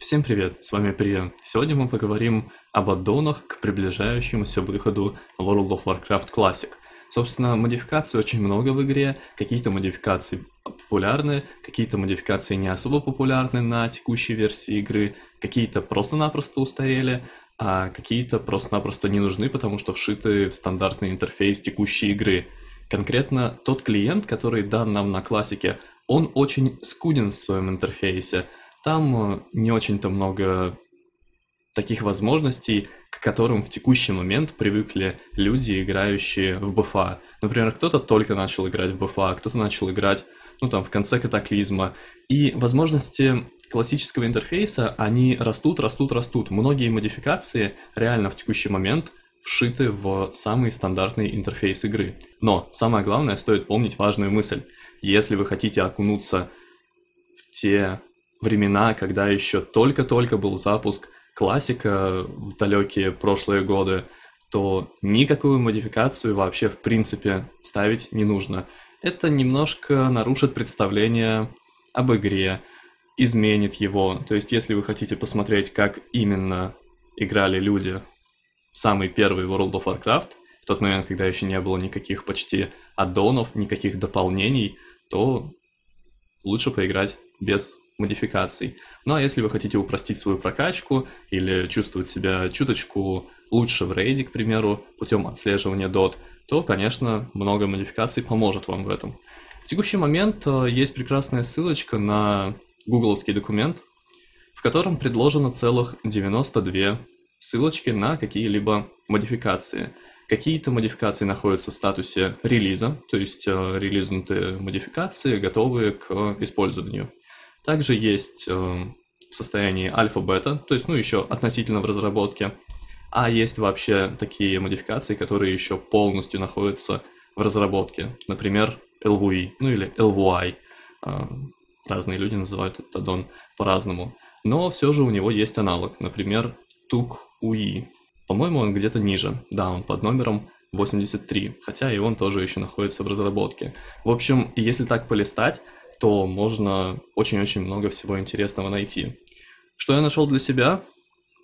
Всем привет, с вами Прия. Сегодня мы поговорим об аддонах к приближающемуся выходу World of Warcraft Classic. Собственно, модификаций очень много в игре, какие-то модификации популярны, какие-то модификации не особо популярны на текущей версии игры, какие-то просто-напросто устарели, а какие-то просто-напросто не нужны, потому что вшиты в стандартный интерфейс текущей игры. Конкретно тот клиент, который дан нам на классике, он очень скуден в своем интерфейсе, там э, не очень-то много таких возможностей, к которым в текущий момент привыкли люди, играющие в БФА. Например, кто-то только начал играть в БФА, кто-то начал играть, ну там, в конце катаклизма. И возможности классического интерфейса, они растут, растут, растут. Многие модификации реально в текущий момент вшиты в самый стандартный интерфейс игры. Но самое главное, стоит помнить важную мысль. Если вы хотите окунуться в те времена, когда еще только-только был запуск классика в далекие прошлые годы, то никакую модификацию вообще в принципе ставить не нужно. Это немножко нарушит представление об игре, изменит его. То есть, если вы хотите посмотреть, как именно играли люди в самый первый World of Warcraft, в тот момент, когда еще не было никаких почти аддонов, никаких дополнений, то лучше поиграть без модификаций. Ну а если вы хотите упростить свою прокачку или чувствовать себя чуточку лучше в рейде, к примеру, путем отслеживания DOT, то, конечно, много модификаций поможет вам в этом. В текущий момент э, есть прекрасная ссылочка на гугловский документ, в котором предложено целых 92 ссылочки на какие-либо модификации. Какие-то модификации находятся в статусе релиза, то есть э, релизнутые модификации, готовые к э, использованию. Также есть э, в состоянии альфа-бета, то есть, ну, еще относительно в разработке. А есть вообще такие модификации, которые еще полностью находятся в разработке. Например, LVI, ну или LVI. Э, эм, разные люди называют этот аддон по-разному. Но все же у него есть аналог, например, тук ui По-моему, он где-то ниже. Да, он под номером 83, хотя и он тоже еще находится в разработке. В общем, если так полистать, то можно очень-очень много всего интересного найти. Что я нашел для себя?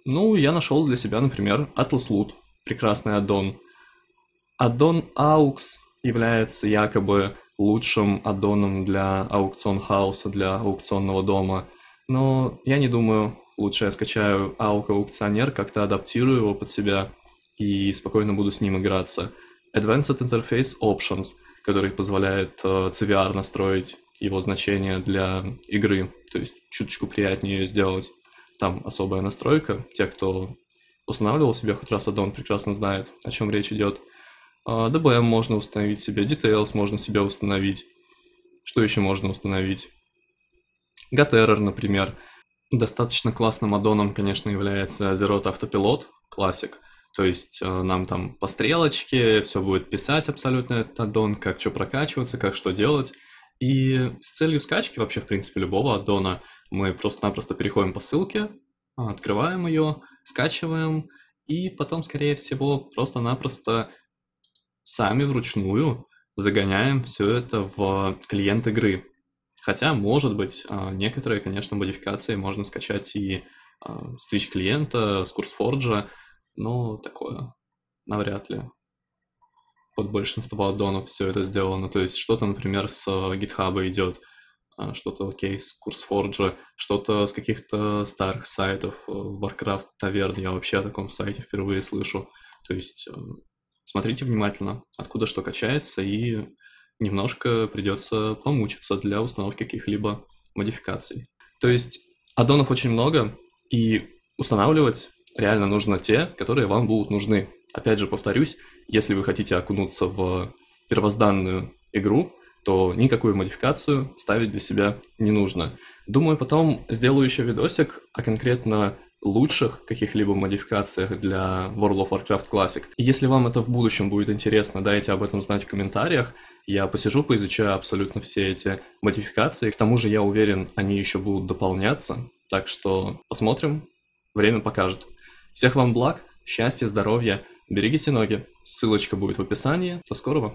Ну, я нашел для себя, например, Atlas Loot, прекрасный аддон. Аддон AUX является якобы лучшим аддоном для аукцион хауса, для аукционного дома. Но я не думаю, лучше я скачаю AUK аукционер, как-то адаптирую его под себя и спокойно буду с ним играться. Advanced Interface Options, который позволяет CVR э, настроить его значение для игры, то есть чуточку приятнее сделать. Там особая настройка, те, кто устанавливал себе хоть раз аддон, прекрасно знает, о чем речь идет. DBM а, эм можно установить себе, Details можно себе установить. Что еще можно установить? GotError, например. Достаточно классным аддоном, конечно, является Zerot Autopilot Classic. То есть э, нам там по стрелочке все будет писать абсолютно этот аддон, как что прокачиваться, как что делать. И с целью скачки вообще, в принципе, любого аддона мы просто-напросто переходим по ссылке, а, открываем ее, скачиваем, и потом, скорее всего, просто-напросто сами вручную загоняем все это в клиент игры. Хотя, может быть, а, некоторые, конечно, модификации можно скачать и а, с Twitch клиента, с курс CourseForge, но такое навряд ли под большинство аддонов все это сделано. То есть что-то, например, с э, GitHub идет, а, что-то окей, с CourseForge, что-то с каких-то старых сайтов, э, Warcraft Tavern, я вообще о таком сайте впервые слышу. То есть э, смотрите внимательно, откуда что качается, и немножко придется помучиться для установки каких-либо модификаций. То есть аддонов очень много, и устанавливать реально нужно те, которые вам будут нужны. Опять же, повторюсь, если вы хотите окунуться в первозданную игру, то никакую модификацию ставить для себя не нужно. Думаю, потом сделаю еще видосик о конкретно лучших каких-либо модификациях для World of Warcraft Classic. И если вам это в будущем будет интересно, дайте об этом знать в комментариях. Я посижу, поизучаю абсолютно все эти модификации. К тому же, я уверен, они еще будут дополняться. Так что посмотрим, время покажет. Всех вам благ, счастья, здоровья. Берегите ноги. Ссылочка будет в описании. До скорого.